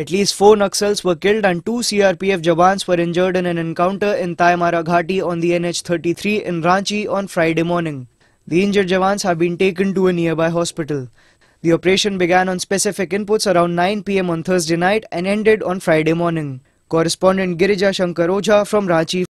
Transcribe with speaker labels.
Speaker 1: At least four Naxals were killed and two CRPF Jawans were injured in an encounter in Taimara Ghati on the NH-33 in Ranchi on Friday morning. The injured Jawans have been taken to a nearby hospital. The operation began on specific inputs around 9 pm on Thursday night and ended on Friday morning. Correspondent Girija Shankar Oja from Ranchi